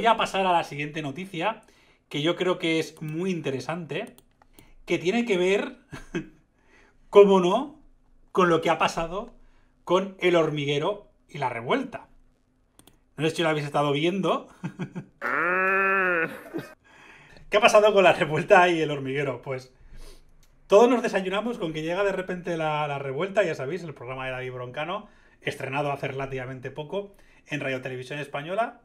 Voy a pasar a la siguiente noticia, que yo creo que es muy interesante, que tiene que ver, cómo no, con lo que ha pasado con el hormiguero y la revuelta. No sé si lo habéis estado viendo. ¿Qué ha pasado con la revuelta y el hormiguero? Pues todos nos desayunamos con que llega de repente la, la revuelta, ya sabéis, el programa de David Broncano, estrenado hace relativamente poco en Radio Televisión Española,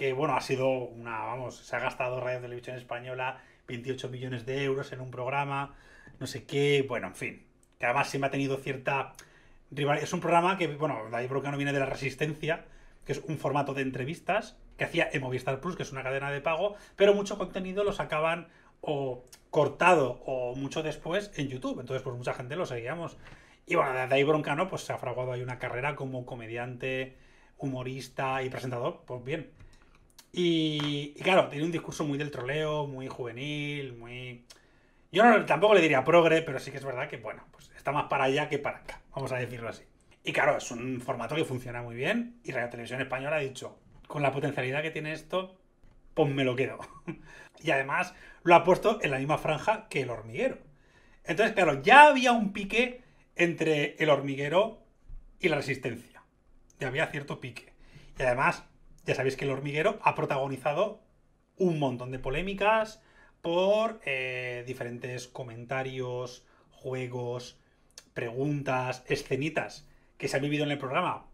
que bueno, ha sido una, vamos, se ha gastado Radio Televisión Española 28 millones de euros en un programa, no sé qué, bueno, en fin, que además siempre ha tenido cierta rivalidad. Es un programa que, bueno, David Broncano viene de la Resistencia, que es un formato de entrevistas que hacía en Movistar Plus, que es una cadena de pago, pero mucho contenido lo sacaban o cortado o mucho después en YouTube, entonces pues mucha gente lo seguíamos. Y bueno, de ahí Broncano pues se ha fraguado ahí una carrera como comediante, humorista y presentador, pues bien, y, claro, tiene un discurso muy del troleo, muy juvenil, muy... Yo no, tampoco le diría progre, pero sí que es verdad que, bueno, pues está más para allá que para acá, vamos a decirlo así. Y claro, es un formato que funciona muy bien y Radio Televisión Española ha dicho, con la potencialidad que tiene esto, pues me lo quedo. y además lo ha puesto en la misma franja que el hormiguero. Entonces, claro, ya había un pique entre el hormiguero y la resistencia. Ya había cierto pique. Y además, ya sabéis que El Hormiguero ha protagonizado un montón de polémicas por eh, diferentes comentarios, juegos, preguntas, escenitas que se han vivido en el programa,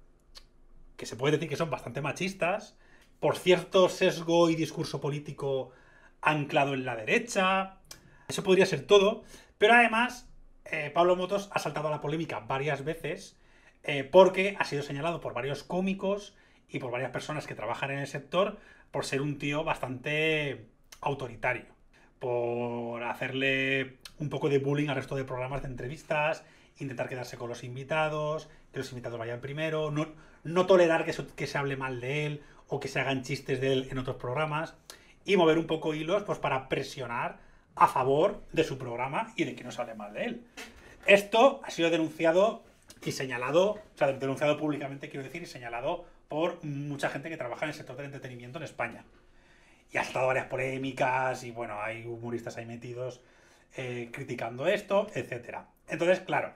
que se puede decir que son bastante machistas, por cierto sesgo y discurso político anclado en la derecha. Eso podría ser todo, pero además eh, Pablo Motos ha saltado a la polémica varias veces eh, porque ha sido señalado por varios cómicos y por varias personas que trabajan en el sector por ser un tío bastante autoritario, por hacerle un poco de bullying al resto de programas de entrevistas, intentar quedarse con los invitados, que los invitados vayan primero, no, tolerar que se, que se hable mal de él o que se hagan chistes de él en otros programas y mover un poco hilos pues para presionar a favor de su programa y de que no se hable mal de él. Esto ha sido denunciado y señalado, o sea, denunciado públicamente, quiero decir, y señalado por mucha gente que trabaja en el sector del entretenimiento en España. Y ha estado varias polémicas y bueno, hay humoristas ahí metidos eh, criticando esto, etc. Entonces, claro,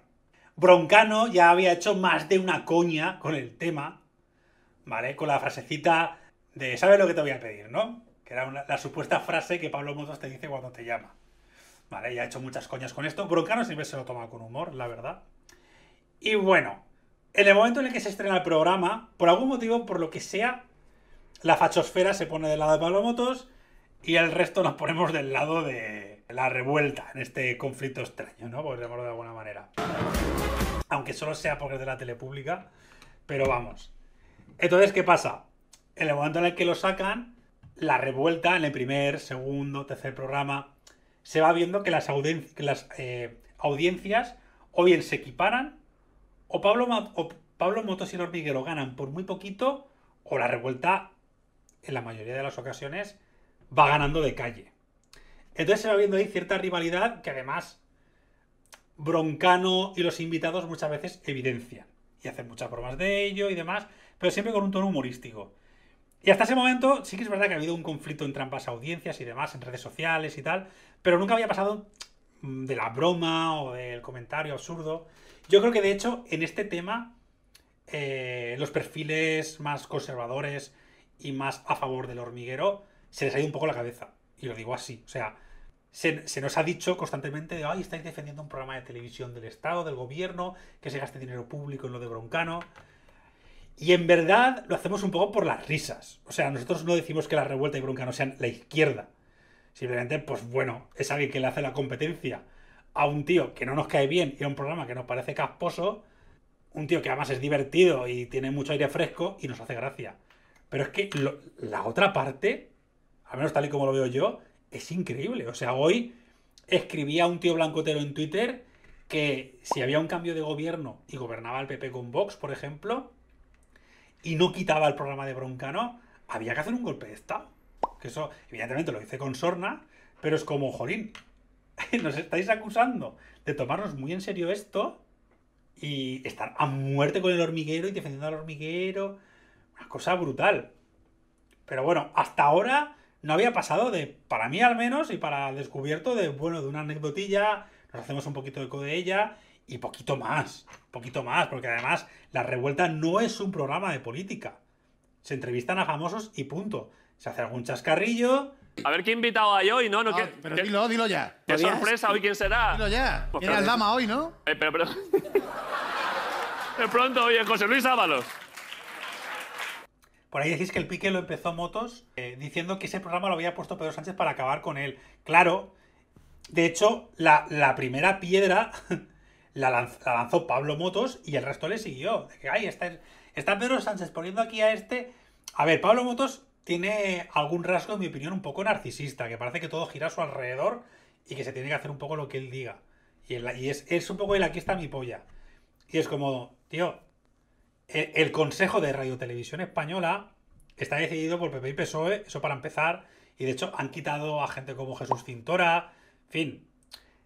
Broncano ya había hecho más de una coña con el tema, ¿vale? Con la frasecita de, ¿sabes lo que te voy a pedir, no? Que era la supuesta frase que Pablo Motos te dice cuando te llama. Vale, ya ha hecho muchas coñas con esto. Broncano siempre se lo toma con humor, la verdad. Y bueno, en el momento en el que se estrena el programa, por algún motivo, por lo que sea, la fachosfera se pone del lado de Pablo Motos y el resto nos ponemos del lado de la revuelta en este conflicto extraño, ¿no? Por llamarlo de alguna manera. Aunque solo sea porque es de la tele pública, pero vamos. Entonces, ¿qué pasa? En el momento en el que lo sacan, la revuelta en el primer, segundo, tercer programa, se va viendo que las, eh, audiencias o bien se equiparan o Pablo, Motos y el hormiguero ganan por muy poquito, o la revuelta, en la mayoría de las ocasiones, va ganando de calle. Entonces se va viendo ahí cierta rivalidad que además Broncano y los invitados muchas veces evidencian y hacen muchas bromas de ello y demás, pero siempre con un tono humorístico. Y hasta ese momento sí que es verdad que ha habido un conflicto entre ambas audiencias y demás, en redes sociales y tal, pero nunca había pasado mm, de la broma o del comentario absurdo yo creo que de hecho en este tema eh, los perfiles más conservadores y más a favor del hormiguero se les ha ido un poco la cabeza. Y lo digo así. O sea, se, se, nos ha dicho constantemente de, ay, estáis defendiendo un programa de televisión del Estado, del gobierno, que se gaste dinero público en lo de Broncano. Y en verdad lo hacemos un poco por las risas. O sea, nosotros no decimos que la revuelta y Broncano sean la izquierda. Simplemente, pues bueno, es alguien que le hace la competencia a un tío que no nos cae bien y a un programa que nos parece casposo, un tío que además es divertido y tiene mucho aire fresco y nos hace gracia. Pero es que la otra parte, al menos tal y como lo veo yo, es increíble. O sea, hoy escribía un tío blancotero en Twitter que si había un cambio de gobierno y gobernaba el PP con Vox, por ejemplo, y no quitaba el programa de Broncano, había que hacer un golpe de Estado. Que eso, evidentemente, lo hice con Sorna, pero es como, jolín, nos estáis acusando de tomarnos muy en serio esto y estar a muerte con el hormiguero y defendiendo al hormiguero. Una cosa brutal. Pero bueno, hasta ahora no había pasado de, para mí al menos, y para descubierto de, bueno, de una anecdotilla, nos hacemos un poquito eco de ella y poquito más, poquito más, porque además La Revuelta no es un programa de política. Se entrevistan a famosos y punto. Se hace algún chascarrillo, a ver qué invitado hay hoy, ¿no? no, ah, pero dilo, dilo ya. ¡Qué sorpresa hoy! ¿Quién será? Dilo ya. Era el dama hoy, ¿no? Eh, pero, pero... de pronto hoy José Luis Ábalos. Por ahí decís que el pique lo empezó Motos eh, diciendo que ese programa lo había puesto Pedro Sánchez para acabar con él. Claro, de hecho, la, primera piedra la, lanzó, Pablo Motos y el resto le siguió. ay, está, está Pedro Sánchez poniendo aquí a este. A ver, Pablo Motos tiene algún rasgo, en mi opinión, un poco narcisista, que parece que todo gira a su alrededor y que se tiene que hacer un poco lo que él diga. Y, es, un poco el aquí está mi polla. Y es como, tío, el, Consejo de Radio Televisión Española está decidido por PP y PSOE, eso para empezar, y de hecho han quitado a gente como Jesús Cintora, en fin.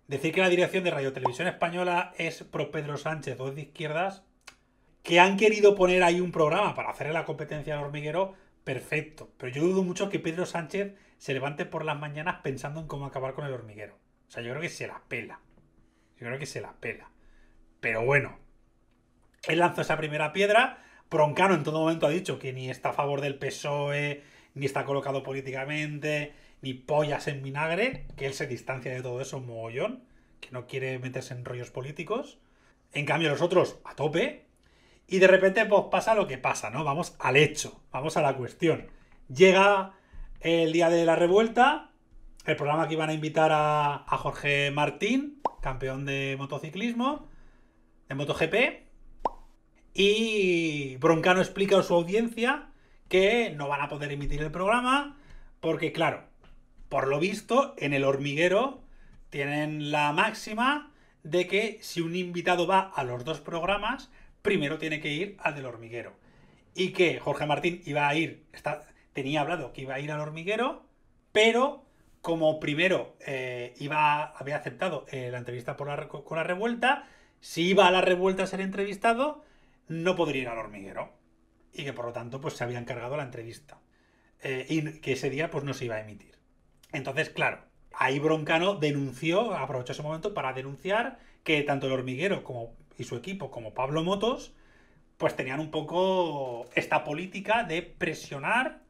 Decir que la dirección de Radio Televisión Española es pro Pedro Sánchez dos de izquierdas, que han querido poner ahí un programa para hacerle la competencia al hormiguero, perfecto. Pero yo dudo mucho que Pedro Sánchez se levante por las mañanas pensando en cómo acabar con el hormiguero. O sea, yo creo que se la pela. Yo creo que se la pela. Pero bueno, él lanzó esa primera piedra. Broncano en todo momento ha dicho que ni está a favor del PSOE, ni está colocado políticamente, ni pollas en vinagre, que él se distancia de todo eso mogollón, que no quiere meterse en rollos políticos. En cambio, los otros, a tope, y de repente pues, pasa lo que pasa, ¿no? Vamos al hecho, vamos a la cuestión. Llega el día de la revuelta, el programa que iban a invitar a, a Jorge Martín, campeón de motociclismo, de MotoGP. Y Broncano explica a su audiencia que no van a poder emitir el programa porque, claro, por lo visto, en el hormiguero tienen la máxima de que si un invitado va a los dos programas, primero tiene que ir al del hormiguero. Y que Jorge Martín iba a ir, tenía hablado que iba a ir al hormiguero, pero como primero eh, iba, había aceptado eh, la entrevista con la revuelta, si iba a la revuelta a ser entrevistado, no podría ir al hormiguero. Y que por lo tanto, pues se había encargado la entrevista. Eh, y que ese día, pues no se iba a emitir. Entonces, claro, ahí Broncano denunció, aprovechó ese momento para denunciar que tanto el hormiguero como y su equipo, como Pablo Motos, pues tenían un poco esta política de presionar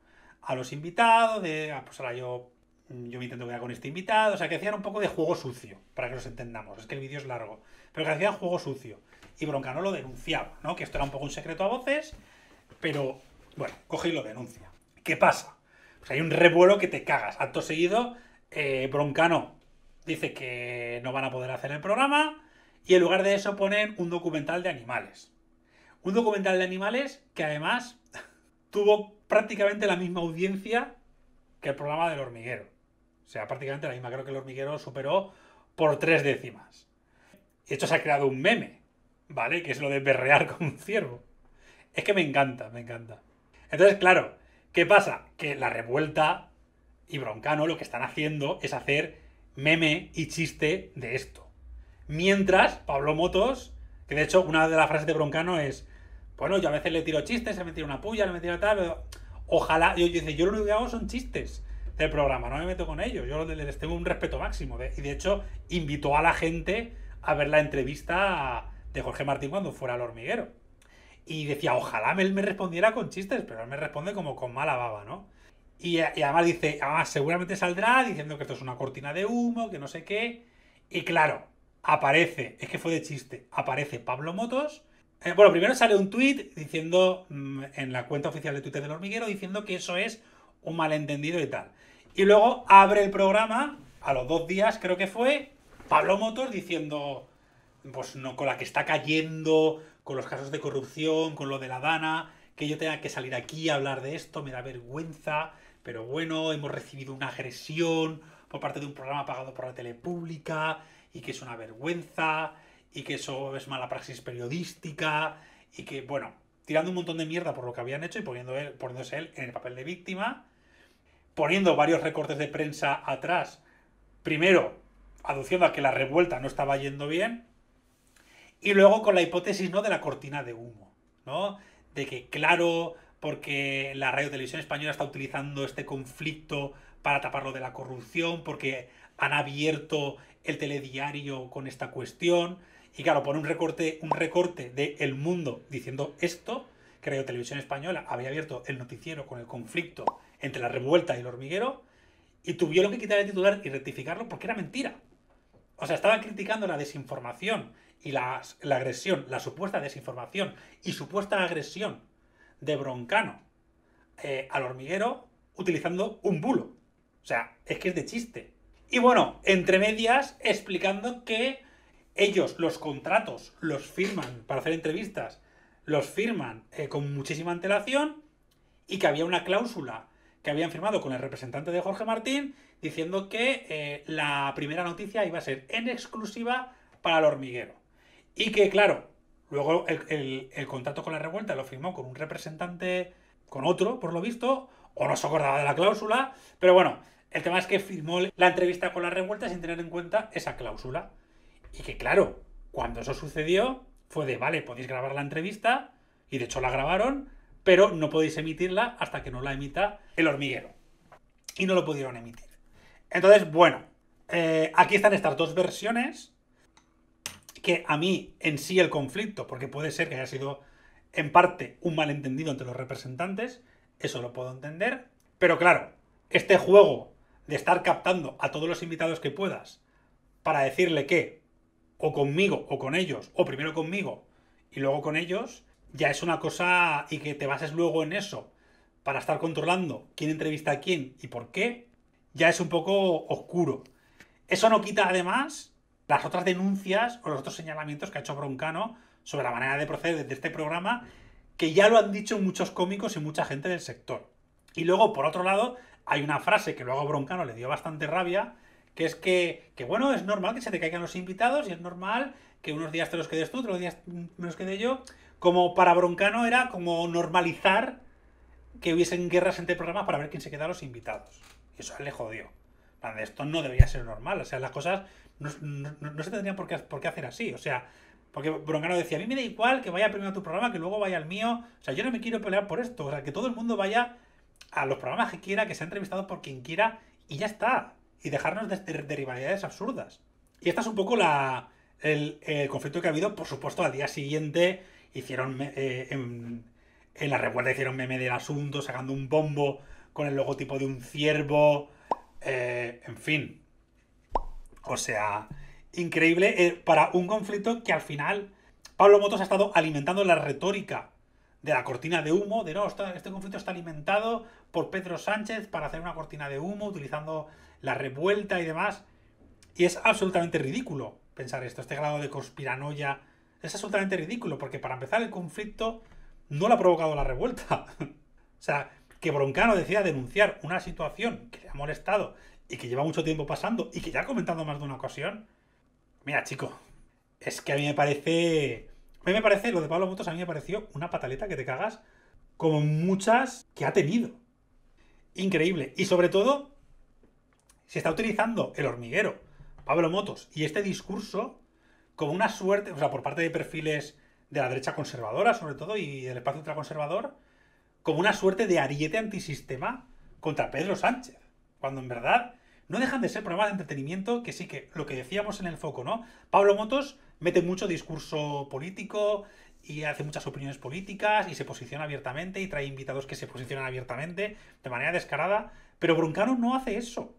a los invitados, de, ah, pues ahora yo, yo me intento quedar con este invitado, o sea, que hacían un poco de juego sucio, para que nos entendamos, es que el vídeo es largo, pero que hacían juego sucio. Y Broncano lo denunciaba, ¿no? Que esto era un poco un secreto a voces, pero bueno, coge y lo denuncia. ¿Qué pasa? Pues hay un revuelo que te cagas. Acto seguido, eh, Broncano dice que no van a poder hacer el programa, y en lugar de eso ponen un documental de animales. Un documental de animales que además tuvo prácticamente la misma audiencia que el programa del hormiguero. O sea, prácticamente la misma. Creo que el hormiguero superó por tres décimas. Y Esto se ha creado un meme, ¿vale? Que es lo de berrear con un ciervo. Es que me encanta, me encanta. Entonces, claro, ¿qué pasa? Que la revuelta y Broncano lo que están haciendo es hacer meme y chiste de esto. Mientras Pablo Motos, que de hecho una de las frases de Broncano es, bueno, yo a veces le tiro chistes, se me tira una puya, le me tiro tal, pero ojalá, yo, yo, yo lo único que hago son chistes del programa, no me meto con ellos, yo les tengo un respeto máximo. y de hecho, invitó a la gente a ver la entrevista de Jorge Martín cuando fuera al hormiguero. Y decía, ojalá él me, respondiera con chistes, pero él me responde como con mala baba, ¿no? Y, además dice, ah, seguramente saldrá diciendo que esto es una cortina de humo, que no sé qué. Y claro, aparece, es que fue de chiste, aparece Pablo Motos. Eh, bueno, primero sale un tuit diciendo, mm, en la cuenta oficial de Twitter del hormiguero, diciendo que eso es un malentendido y tal. Y luego abre el programa, a los dos días creo que fue, Pablo Motos diciendo, pues no, con la que está cayendo, con los casos de corrupción, con lo de la Dana, que yo tenga que salir aquí a hablar de esto, me da vergüenza, pero bueno, hemos recibido una agresión por parte de un programa pagado por la tele pública, y que es una vergüenza y que eso es mala praxis periodística y que, bueno, tirando un montón de mierda por lo que habían hecho y poniendo poniéndose él en el papel de víctima, poniendo varios recortes de prensa atrás, primero aduciendo a que la revuelta no estaba yendo bien y luego con la hipótesis ¿no? de la cortina de humo, ¿no? De que, claro, porque la radio televisión española está utilizando este conflicto para taparlo de la corrupción, porque han abierto el telediario con esta cuestión. Y claro, pone un recorte, un recorte de El Mundo diciendo esto. Creo Televisión Española había abierto el noticiero con el conflicto entre la revuelta y el hormiguero. Y tuvieron que quitar el titular y rectificarlo porque era mentira. O sea, estaban criticando la desinformación y la, agresión, la supuesta desinformación y supuesta agresión de Broncano eh, al hormiguero utilizando un bulo. O sea, es que es de chiste. Y bueno, entre medias, explicando que ellos los contratos los firman para hacer entrevistas, los firman eh, con muchísima antelación y que había una cláusula que habían firmado con el representante de Jorge Martín diciendo que eh, la primera noticia iba a ser en exclusiva para el hormiguero. Y que, claro, luego el, el contrato con la revuelta lo firmó con un representante, con otro, por lo visto, o no se acordaba de la cláusula, pero bueno, el tema es que firmó la entrevista con la revuelta sin tener en cuenta esa cláusula. Y que claro, cuando eso sucedió, fue de, vale, podéis grabar la entrevista, y de hecho la grabaron, pero no podéis emitirla hasta que no la emita el hormiguero. Y no lo pudieron emitir. Entonces, bueno, eh, aquí están estas dos versiones, que a mí en sí el conflicto, porque puede ser que haya sido en parte un malentendido entre los representantes, eso lo puedo entender, pero claro, este juego de estar captando a todos los invitados que puedas para decirle que, o conmigo, o con ellos, o primero conmigo y luego con ellos, ya es una cosa y que te bases luego en eso para estar controlando quién entrevista a quién y por qué, ya es un poco oscuro. Eso no quita además las otras denuncias o los otros señalamientos que ha hecho Broncano sobre la manera de proceder de este programa, que ya lo han dicho muchos cómicos y mucha gente del sector. Y luego, por otro lado, hay una frase que luego a Broncano le dio bastante rabia, que es que, bueno, es normal que se te caigan los invitados y es normal que unos días te los quedes tú, otros días me los quedé yo. Como para Broncano era como normalizar que hubiesen guerras entre programas para ver quién se queda los invitados. Y eso le jodió. Esto no debería ser normal. O sea, las cosas no, no, se tendrían por qué, por qué hacer así. O sea, porque Broncano decía, a mí me da igual que vaya primero a tu programa, que luego vaya al mío. O sea, yo no me quiero pelear por esto. O sea, que todo el mundo vaya a los programas que quiera, que sea entrevistado por quien quiera y ya está. Y dejarnos de, rivalidades absurdas. Y esta es un poco la, el, conflicto que ha habido. Por supuesto, al día siguiente hicieron eh, en, en, la revuelta hicieron meme del asunto, sacando un bombo con el logotipo de un ciervo. Eh, en fin. O sea, increíble eh, para un conflicto que al final Pablo Motos ha estado alimentando la retórica de la cortina de humo, de no, este conflicto está alimentado por Pedro Sánchez para hacer una cortina de humo utilizando la revuelta y demás. Y es absolutamente ridículo pensar esto, este grado de conspiranoia. Es absolutamente ridículo, porque para empezar el conflicto no lo ha provocado la revuelta. o sea, que Broncano decida denunciar una situación que le ha molestado y que lleva mucho tiempo pasando y que ya ha comentado más de una ocasión. Mira, chico, es que a mí me parece a mí me parece, lo de Pablo Motos a mí me pareció una pataleta que te cagas, como muchas que ha tenido. Increíble. Y sobre todo, se está utilizando el hormiguero, Pablo Motos, y este discurso como una suerte, o sea, por parte de perfiles de la derecha conservadora, sobre todo, y del espacio ultraconservador, como una suerte de ariete antisistema contra Pedro Sánchez. Cuando en verdad no dejan de ser programas de entretenimiento que sí que lo que decíamos en el foco, ¿no? Pablo Motos mete mucho discurso político y hace muchas opiniones políticas y se posiciona abiertamente y trae invitados que se posicionan abiertamente de manera descarada, pero Bruncano no hace eso.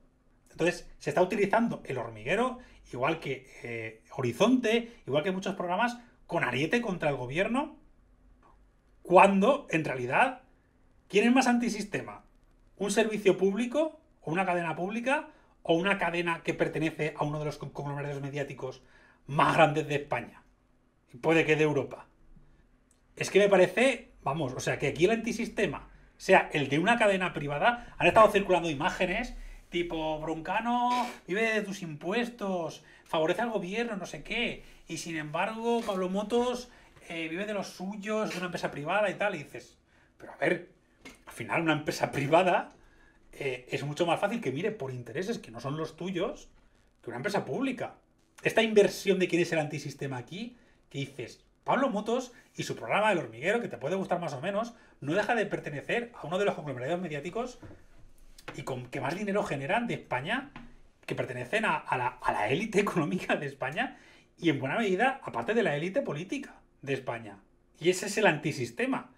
Entonces se está utilizando el hormiguero, igual que eh, Horizonte, igual que muchos programas, con ariete contra el gobierno, cuando en realidad, ¿quién es más antisistema? ¿Un servicio público o una cadena pública o una cadena que pertenece a uno de los conglomerados mediáticos más grandes de España. Y puede que de Europa. Es que me parece, vamos, o sea, que aquí el antisistema sea el de una cadena privada. Han estado circulando imágenes tipo, Broncano vive de tus impuestos, favorece al gobierno, no sé qué. Y sin embargo, Pablo Motos eh, vive de los suyos, de una empresa privada y tal. Y dices, pero a ver, al final una empresa privada eh, es mucho más fácil que mire por intereses que no son los tuyos que una empresa pública esta inversión de quién es el antisistema aquí, que dices, Pablo Motos y su programa El Hormiguero, que te puede gustar más o menos, no deja de pertenecer a uno de los conglomerados mediáticos y con que más dinero generan de España, que pertenecen a, la, a la élite económica de España y en buena medida, aparte de la élite política de España. Y ese es el antisistema.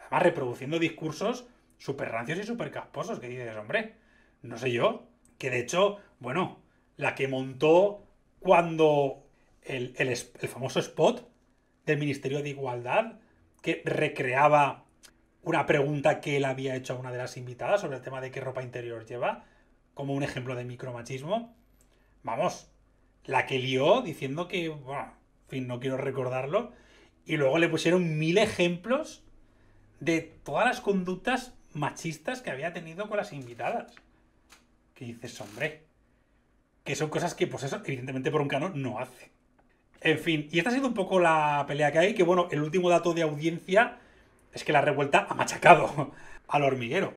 Además, reproduciendo discursos súper rancios y súper casposos que dices, hombre, no sé yo, que de hecho, bueno, la que montó cuando el, famoso spot del Ministerio de Igualdad, que recreaba una pregunta que él había hecho a una de las invitadas sobre el tema de qué ropa interior lleva, como un ejemplo de micromachismo. Vamos, la que lió diciendo que, bueno, en fin, no quiero recordarlo. Y luego le pusieron mil ejemplos de todas las conductas machistas que había tenido con las invitadas. Que dices, hombre, que son cosas que, pues eso, evidentemente por un canon no hace. En fin, y esta ha sido un poco la pelea que hay, que bueno, el último dato de audiencia es que la revuelta ha machacado al hormiguero.